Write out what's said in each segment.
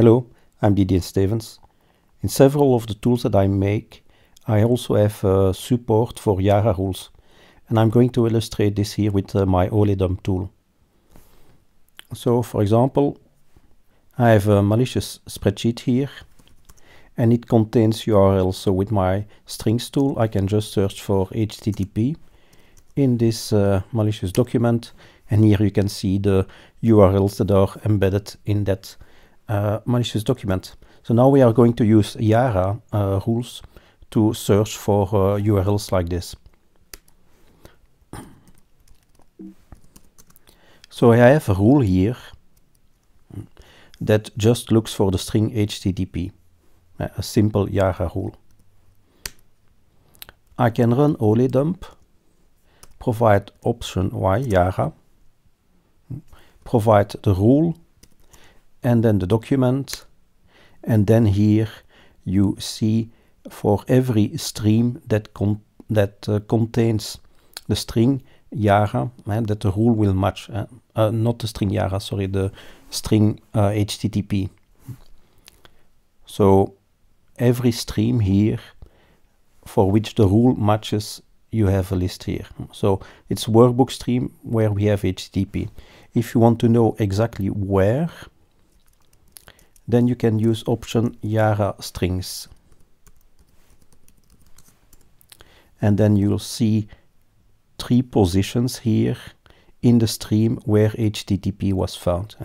Hello, I'm Didier Stevens. In several of the tools that I make, I also have uh, support for Yara rules. And I'm going to illustrate this here with uh, my OLEDUM tool. So for example, I have a malicious spreadsheet here and it contains URLs. So with my strings tool, I can just search for HTTP in this uh, malicious document. And here you can see the URLs that are embedded in that uh, malicious document. So now we are going to use Yara uh, rules to search for URLs uh, like this. So I have a rule here that just looks for the string HTTP, a simple Yara rule. I can run OLEDump, provide option Y, Yara, provide the rule and then the document and then here you see for every stream that, con that uh, contains the string Yara eh, that the rule will match. Eh? Uh, not the string Yara, sorry, the string uh, HTTP. So every stream here for which the rule matches, you have a list here. So it's workbook stream where we have HTTP. If you want to know exactly where then you can use option Yara strings. And then you'll see three positions here in the stream where HTTP was found.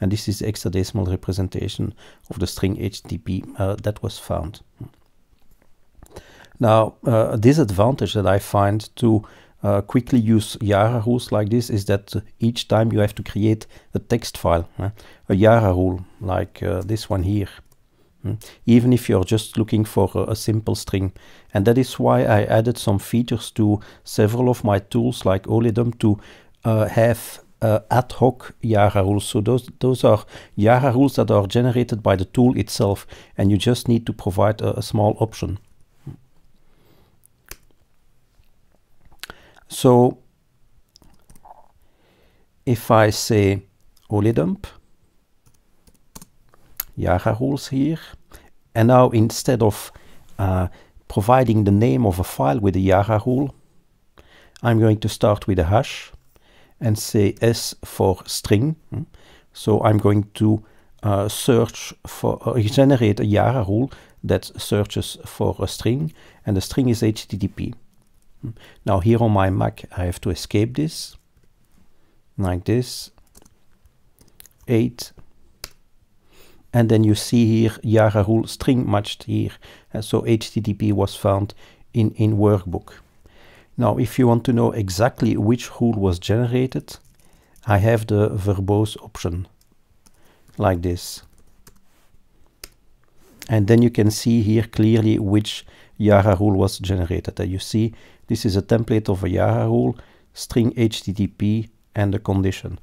And this is the hexadecimal representation of the string HTTP uh, that was found. Now, uh, a disadvantage that I find to uh, quickly use YARA rules like this is that each time you have to create a text file, a YARA rule like uh, this one here, mm? even if you're just looking for a, a, simple string. And that is why I added some features to several of my tools like Olidum to uh, have uh, ad hoc YARA rules. So those, those are YARA rules that are generated by the tool itself and you just need to provide a, a small option. So if I say olidump, YARA rules here, and now instead of uh, providing the name of a file with a YARA rule, I'm going to start with a hash and say S for string. Hmm? So I'm going to uh, search for, uh, generate a YARA rule that searches for a string, and the string is HTTP. Now here on my Mac, I have to escape this, like this, 8. And then you see here YARA rule string matched here. And uh, so HTTP was found in, in workbook. Now, if you want to know exactly which rule was generated, I have the verbose option, like this. And then you can see here clearly which YARA rule was generated. And uh, you see this is a template of a YARA rule, string HTTP and the condition.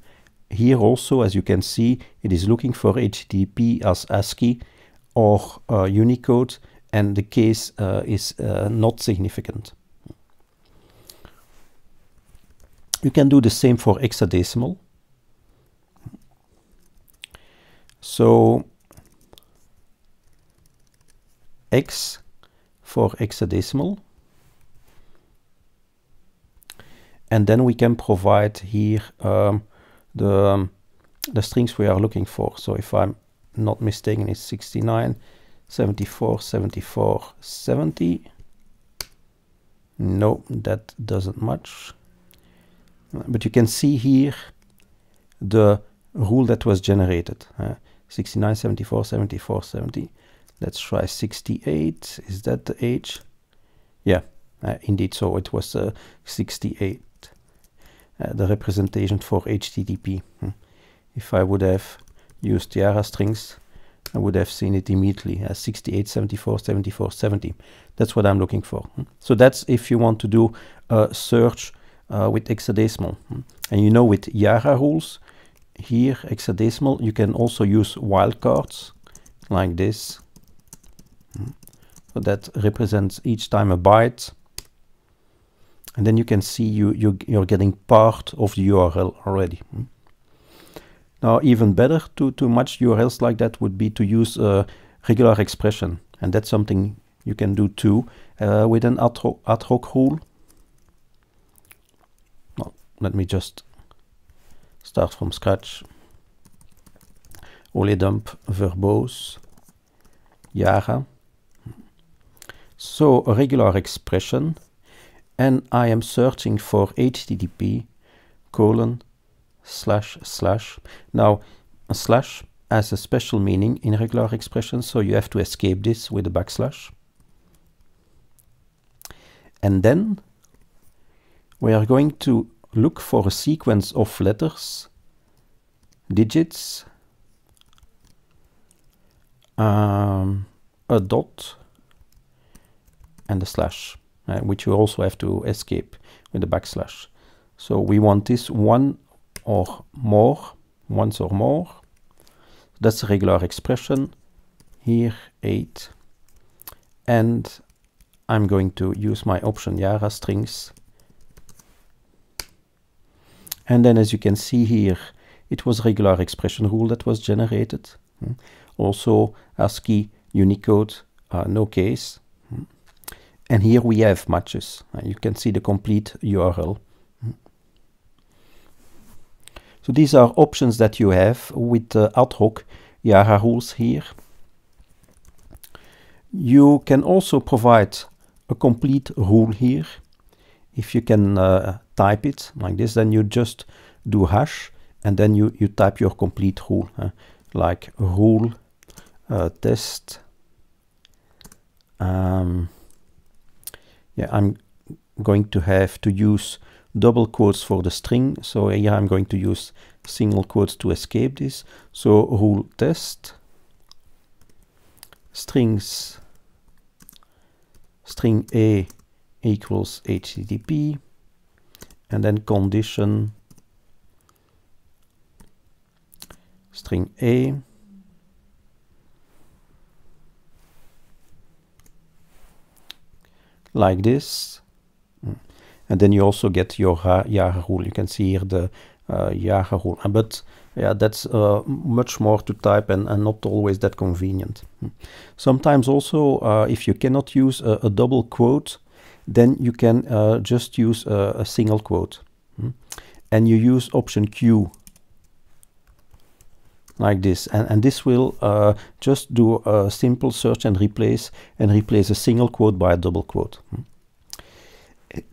Here also, as you can see, it is looking for HTTP as ASCII or uh, Unicode and the case uh, is uh, not significant. You can do the same for hexadecimal. So x for hexadecimal and then we can provide here um, the, um, the strings we are looking for. So if I'm not mistaken, it's 69, 74, 74, 70. No, that doesn't match. But you can see here the rule that was generated. Uh, 69, 74, 74, 70. Let's try 68. Is that the age? Yeah, uh, indeed. So it was uh, 68. Uh, the representation for HTTP. Hmm. If I would have used YARA strings, I would have seen it immediately as 68, 74, 74, 70. That's what I'm looking for. Hmm. So that's if you want to do a search uh, with hexadecimal. Hmm. And you know with Yara rules, here hexadecimal, you can also use wildcards like this. So that represents each time a byte and then you can see you, you, you're getting part of the URL already. Hmm? Now, even better to, to match URLs like that would be to use a uh, regular expression. And that's something you can do too uh, with an ad, hoc ad hoc rule. Well, let me just start from scratch. Oledump verbose Yara. So a regular expression and I am searching for HTTP colon slash slash. Now a slash has a special meaning in regular expressions, so you have to escape this with a backslash. And then we are going to look for a sequence of letters, digits, um, a dot, and a slash uh, which you also have to escape with the backslash. So we want this one or more, once or more. That's a regular expression. Here, 8. And I'm going to use my option Yara strings. And then as you can see here, it was regular expression rule that was generated. Hmm. Also ASCII, Unicode, uh, no case. And here we have matches. Uh, you can see the complete URL. So these are options that you have with uh, ad hoc Yara rules here. You can also provide a complete rule here. If you can uh, type it like this, then you just do hash and then you, you type your complete rule, huh? like rule uh, test. Um, yeah, I'm going to have to use double quotes for the string. So here I'm going to use single quotes to escape this. So rule test strings string a equals http and then condition string a like this. Mm. And then you also get your uh, You can see here the uh, ah, But yeah, that's uh, much more to type and, and, not always that convenient. Mm. Sometimes also, uh, if you cannot use a, a, double quote, then you can uh, just use a, a single quote. Mm. And you use option Q like this and, and this will uh, just do a simple search and replace and replace a single quote by a double quote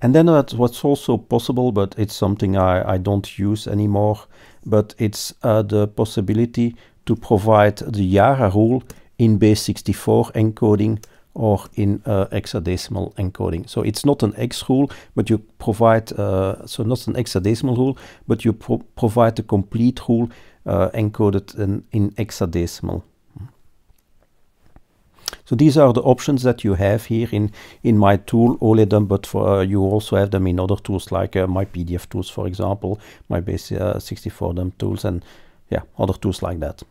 and then what's also possible but it's something I, I don't use anymore but it's uh, the possibility to provide the Yara rule in base64 encoding or in uh, hexadecimal encoding. So it's not an X rule, but you provide, uh, so not an hexadecimal rule, but you pro provide a complete rule uh, eh, encoded in, in hexadecimal. So these are the options that you have here in, in my tool, them. but for, uh, you also have them in other tools like uh, my PDF tools, for example, my base uh, 64 them tools and yeah, other tools like that.